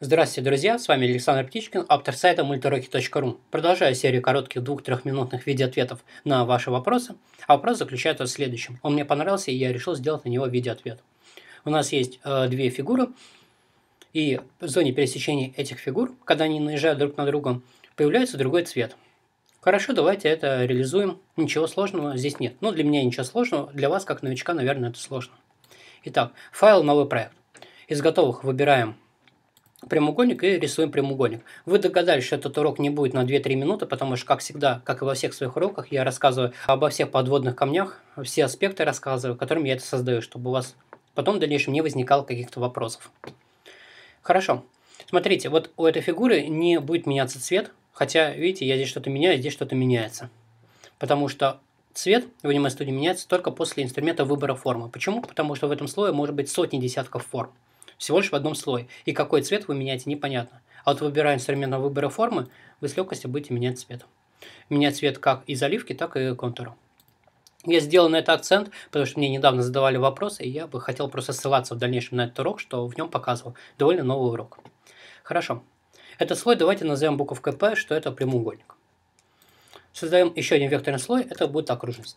Здравствуйте, друзья! С вами Александр Птичкин, автор сайта multiroki.ru. Продолжаю серию коротких двух-трехминутных видеоответов на ваши вопросы. А вопрос заключается в следующем. Он мне понравился, и я решил сделать на него видеоответ. У нас есть э, две фигуры, и в зоне пересечения этих фигур, когда они наезжают друг на друга, появляется другой цвет. Хорошо, давайте это реализуем. Ничего сложного здесь нет. ну, для меня ничего сложного, для вас, как новичка, наверное, это сложно. Итак, файл «Новый проект». Из готовых выбираем прямоугольник и рисуем прямоугольник. Вы догадались, что этот урок не будет на 2-3 минуты, потому что, как всегда, как и во всех своих уроках, я рассказываю обо всех подводных камнях, все аспекты рассказываю, которыми я это создаю, чтобы у вас потом в дальнейшем не возникало каких-то вопросов. Хорошо. Смотрите, вот у этой фигуры не будет меняться цвет, хотя, видите, я здесь что-то меняю, здесь что-то меняется. Потому что цвет в аниме студии меняется только после инструмента выбора формы. Почему? Потому что в этом слое может быть сотни десятков форм всего лишь в одном слое. И какой цвет вы меняете, непонятно. А вот выбирая инструмент на выбора формы, вы с легкостью будете менять цвет. Менять цвет как и заливки, так и контура. Я сделал на это акцент, потому что мне недавно задавали вопросы, и я бы хотел просто ссылаться в дальнейшем на этот урок, что в нем показывал. Довольно новый урок. Хорошо. Этот слой давайте назовем буковкой P, что это прямоугольник. Создаем еще один векторный слой, это будет окружность.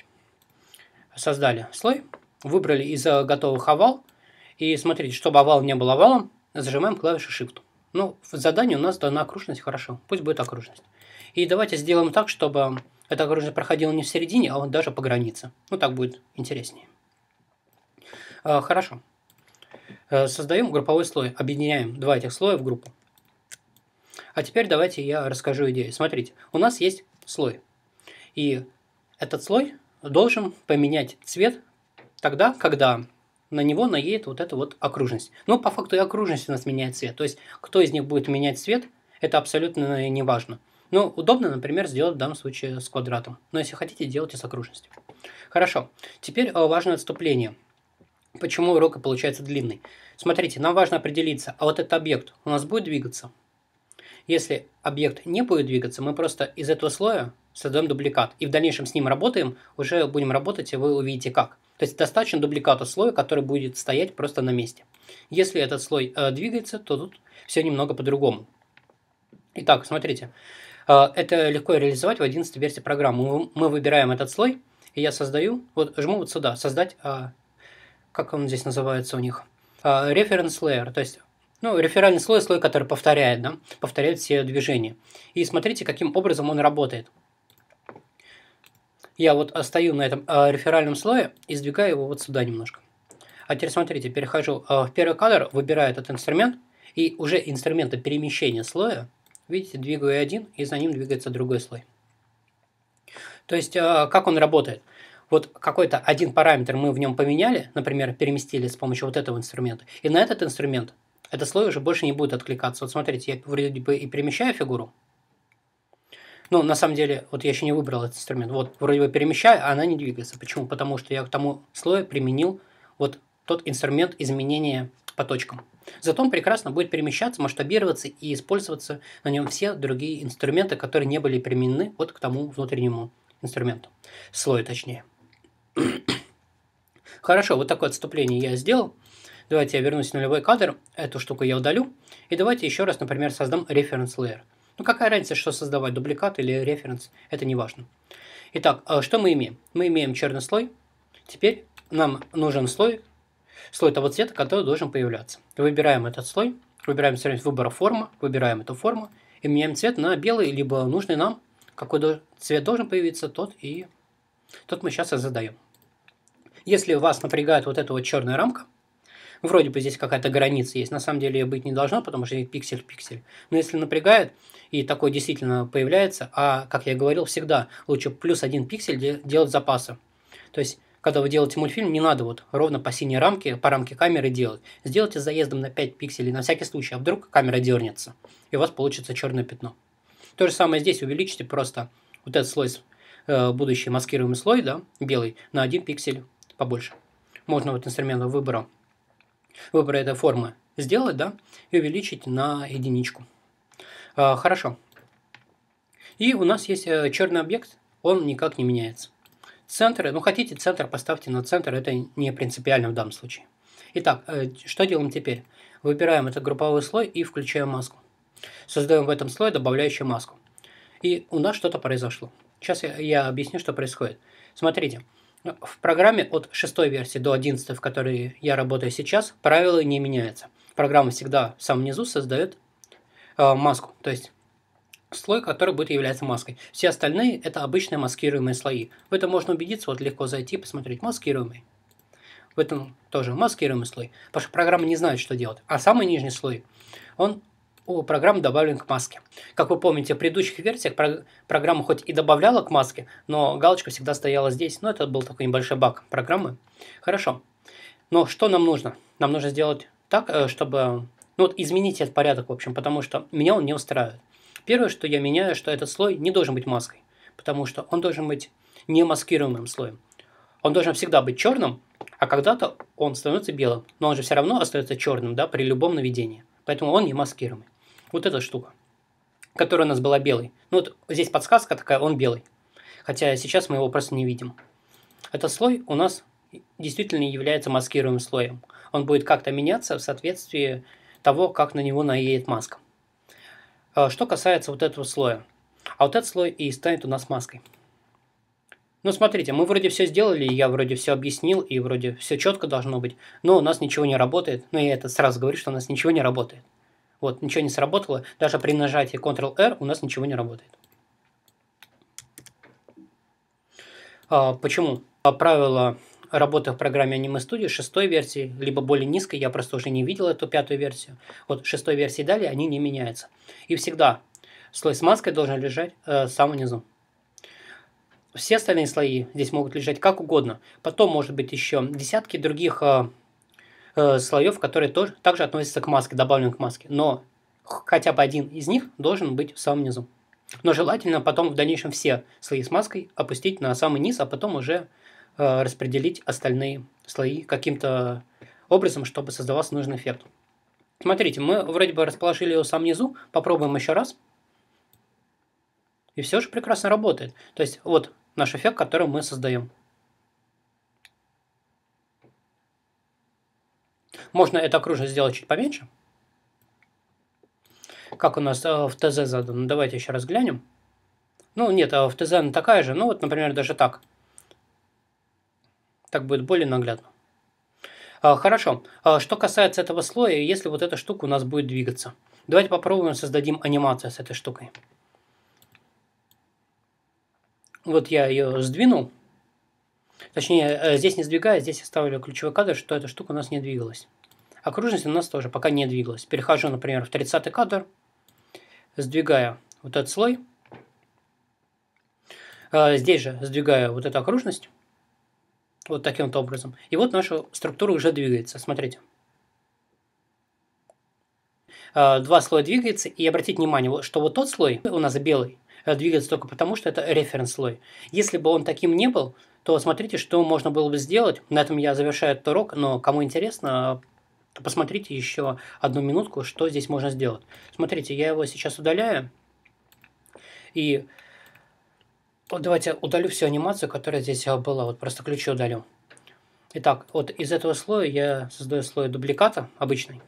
Создали слой, выбрали из э, готовых овал, и смотрите, чтобы овал не был овалом, зажимаем клавишу Shift. Ну, в задании у нас дана окружность, хорошо, пусть будет окружность. И давайте сделаем так, чтобы эта окружность проходила не в середине, а вот даже по границе. Ну, так будет интереснее. А, хорошо. Э, создаем групповой слой, объединяем два этих слоя в группу. А теперь давайте я расскажу идею. Смотрите, у нас есть слой. И этот слой должен поменять цвет тогда, когда на него наедет вот эта вот окружность. но по факту и окружность у нас меняет цвет. То есть, кто из них будет менять цвет, это абсолютно э, не важно. Ну, удобно, например, сделать в данном случае с квадратом. Но если хотите, делайте с окружностью. Хорошо. Теперь э, важное отступление. Почему урок и получается длинный? Смотрите, нам важно определиться, а вот этот объект у нас будет двигаться? Если объект не будет двигаться, мы просто из этого слоя создаем дубликат. И в дальнейшем с ним работаем, уже будем работать, и вы увидите как. То есть достаточно дубликата слоя, который будет стоять просто на месте. Если этот слой э, двигается, то тут все немного по-другому. Итак, смотрите, э, это легко реализовать в 11 версии программы. Мы, мы выбираем этот слой, и я создаю, вот жму вот сюда, создать, э, как он здесь называется у них, э, reference layer, то есть ну, реферальный слой, слой, который повторяет, да, повторяет все движения. И смотрите, каким образом он работает. Я вот остаю на этом э, реферальном слое и сдвигаю его вот сюда немножко. А теперь смотрите, перехожу э, в первый кадр, выбираю этот инструмент, и уже инструмента перемещения слоя, видите, двигаю один, и за ним двигается другой слой. То есть, э, как он работает? Вот какой-то один параметр мы в нем поменяли, например, переместили с помощью вот этого инструмента, и на этот инструмент этот слой уже больше не будет откликаться. Вот смотрите, я вроде бы и перемещаю фигуру, ну, на самом деле, вот я еще не выбрал этот инструмент. Вот, вроде бы перемещаю, а она не двигается. Почему? Потому что я к тому слою применил вот тот инструмент изменения по точкам. Зато он прекрасно будет перемещаться, масштабироваться и использоваться на нем все другие инструменты, которые не были применены вот к тому внутреннему инструменту. Слою точнее. Хорошо, вот такое отступление я сделал. Давайте я вернусь в нулевой кадр, эту штуку я удалю. И давайте еще раз, например, создам референс layer. Ну какая разница, что создавать, дубликат или референс, это не важно. Итак, э, что мы имеем? Мы имеем черный слой. Теперь нам нужен слой, слой того цвета, который должен появляться. Выбираем этот слой, выбираем вариант выбора формы, выбираем эту форму и меняем цвет на белый, либо нужный нам. Какой цвет должен появиться, тот и тот мы сейчас и задаем. Если вас напрягает вот эта вот черная рамка, вроде бы здесь какая-то граница есть, на самом деле ее быть не должно, потому что пиксель-пиксель. Но если напрягает, и такое действительно появляется, а, как я говорил, всегда лучше плюс один пиксель делать запаса. То есть когда вы делаете мультфильм, не надо вот ровно по синей рамке, по рамке камеры делать. Сделайте с заездом на 5 пикселей на всякий случай, а вдруг камера дернется, и у вас получится черное пятно. То же самое здесь, увеличите просто вот этот слой, э, будущий маскируемый слой, да, белый, на один пиксель побольше. Можно вот инструментом выбора выбора этой формы сделать, да, и увеличить на единичку. А, хорошо. И у нас есть э, черный объект, он никак не меняется. Центр, ну хотите центр, поставьте на центр, это не принципиально в данном случае. Итак, э, что делаем теперь? Выбираем этот групповой слой и включаем маску. Создаем в этом слое добавляющую маску. И у нас что-то произошло. Сейчас я, я объясню, что происходит. Смотрите, в программе от шестой версии до одиннадцатой, в которой я работаю сейчас, правила не меняются. Программа всегда в самом низу создает э, маску, то есть слой, который будет являться маской. Все остальные – это обычные маскируемые слои. В этом можно убедиться, вот легко зайти и посмотреть маскируемый. В этом тоже маскируемый слой, потому что программа не знает, что делать. А самый нижний слой, он у программ добавлен к маске. Как вы помните, в предыдущих версиях программа хоть и добавляла к маске, но галочка всегда стояла здесь. Но это был такой небольшой баг программы. Хорошо. Но что нам нужно? Нам нужно сделать так, э, чтобы... Ну вот изменить этот порядок, в общем, потому что меня он не устраивает. Первое, что я меняю, что этот слой не должен быть маской, потому что он должен быть не маскируемым слоем. Он должен всегда быть черным, а когда-то он становится белым, но он же все равно остается черным, да, при любом наведении. Поэтому он не маскируемый. Вот эта штука, которая у нас была белой. Ну вот здесь подсказка такая, он белый. Хотя сейчас мы его просто не видим. Этот слой у нас действительно является маскируемым слоем. Он будет как-то меняться в соответствии того, как на него наедет маска. Э, что касается вот этого слоя. А вот этот слой и станет у нас маской. Ну, смотрите, мы вроде все сделали, я вроде все объяснил, и вроде все четко должно быть, но у нас ничего не работает. Ну, я это сразу говорю, что у нас ничего не работает. Вот, ничего не сработало. Даже при нажатии Ctrl-R у нас ничего не работает. А, почему? По а, правилам работы в программе Anime Studio шестой версии, либо более низкой, я просто уже не видел эту пятую версию. Вот шестой версии далее они не меняются. И всегда слой с маской должен лежать э, самым низу. Все остальные слои здесь могут лежать как угодно. Потом может быть еще десятки других э, э, слоев, которые тоже, также относятся к маске, добавлены к маске. Но хотя бы один из них должен быть в самом низу. Но желательно потом в дальнейшем все слои с маской опустить на самый низ, а потом уже э, распределить остальные слои каким-то образом, чтобы создавался нужный эффект. Смотрите, мы вроде бы расположили его в самом низу, попробуем еще раз. И все же прекрасно работает. То есть вот наш эффект, который мы создаем. Можно эту окружность сделать чуть поменьше. Как у нас э, в ТЗ задано. Ну, давайте еще раз глянем. Ну, нет, э, в ТЗ она такая же. Ну, вот, например, даже так. Так будет более наглядно. Э, хорошо. Что касается этого слоя, если вот эта штука у нас будет двигаться. Давайте попробуем создадим анимацию с этой штукой. Вот я ее сдвинул. Точнее, э, здесь не сдвигаю, здесь я ставлю ключевой кадр, что эта штука у нас не двигалась. Окружность у нас тоже пока не двигалась. Перехожу, например, в 30 кадр, сдвигая вот этот слой. Э, здесь же сдвигаю вот эту окружность. Вот таким вот образом. И вот наша структура уже двигается. Смотрите. Э, два слоя двигается, и обратите внимание, что вот тот слой у нас белый, э, двигается только потому, что это референс-слой. Если бы он таким не был, то смотрите, что можно было бы сделать. На этом я завершаю этот урок, но кому интересно, э, посмотрите еще одну минутку, что здесь можно сделать. Смотрите, я его сейчас удаляю, и вот давайте удалю всю анимацию, которая здесь была, вот просто ключи удалю. Итак, вот из этого слоя я создаю слой дубликата обычный.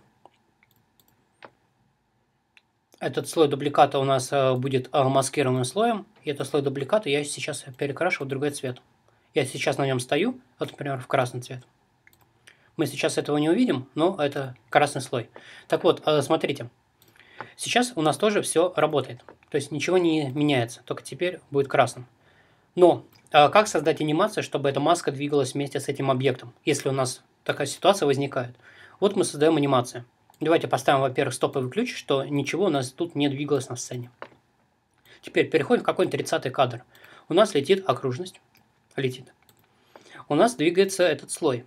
Этот слой дубликата у нас э, будет э, маскированным слоем. И этот слой дубликата я сейчас перекрашу в другой цвет. Я сейчас на нем стою, вот, например, в красный цвет. Мы сейчас этого не увидим, но это красный слой. Так вот, э, смотрите. Сейчас у нас тоже все работает. То есть ничего не меняется, только теперь будет красным. Но как создать анимацию, чтобы эта маска двигалась вместе с этим объектом, если у нас такая ситуация возникает? Вот мы создаем анимацию. Давайте поставим, во-первых, стоповый ключ, что ничего у нас тут не двигалось на сцене. Теперь переходим в какой-нибудь 30 кадр. У нас летит окружность. Летит. У нас двигается этот слой.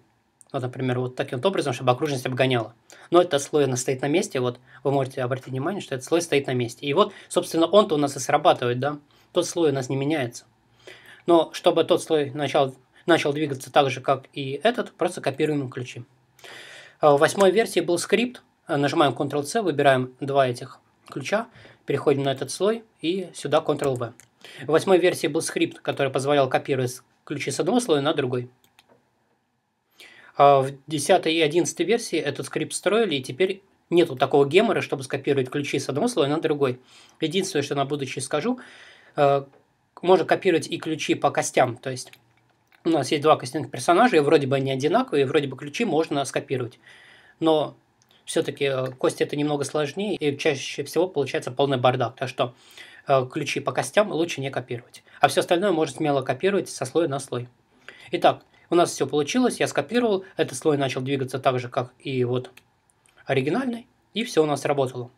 Вот, например, вот таким вот образом, чтобы окружность обгоняла. Но этот слой, она стоит на месте. Вот вы можете обратить внимание, что этот слой стоит на месте. И вот, собственно, он-то у нас и срабатывает, да? Тот слой у нас не меняется. Но чтобы тот слой начал, начал двигаться так же, как и этот, просто копируем ключи. А, в восьмой версии был скрипт, Нажимаем Ctrl-C, выбираем два этих ключа, переходим на этот слой и сюда Ctrl-V. В восьмой версии был скрипт, который позволял копировать ключи с одного слоя на другой. А в 10 и 11 версии этот скрипт строили, и теперь нету такого гемора, чтобы скопировать ключи с одного слоя на другой. Единственное, что на будущее скажу, э, можно копировать и ключи по костям, то есть у нас есть два костяных персонажа, и вроде бы они одинаковые, и вроде бы ключи можно скопировать. Но все-таки э, кости это немного сложнее, и чаще всего получается полный бардак. Так что э, ключи по костям лучше не копировать. А все остальное можно смело копировать со слоя на слой. Итак, у нас все получилось, я скопировал, этот слой начал двигаться так же, как и вот оригинальный, и все у нас работало.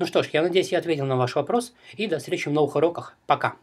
Ну что ж, я надеюсь, я ответил на ваш вопрос, и до встречи в новых уроках. Пока!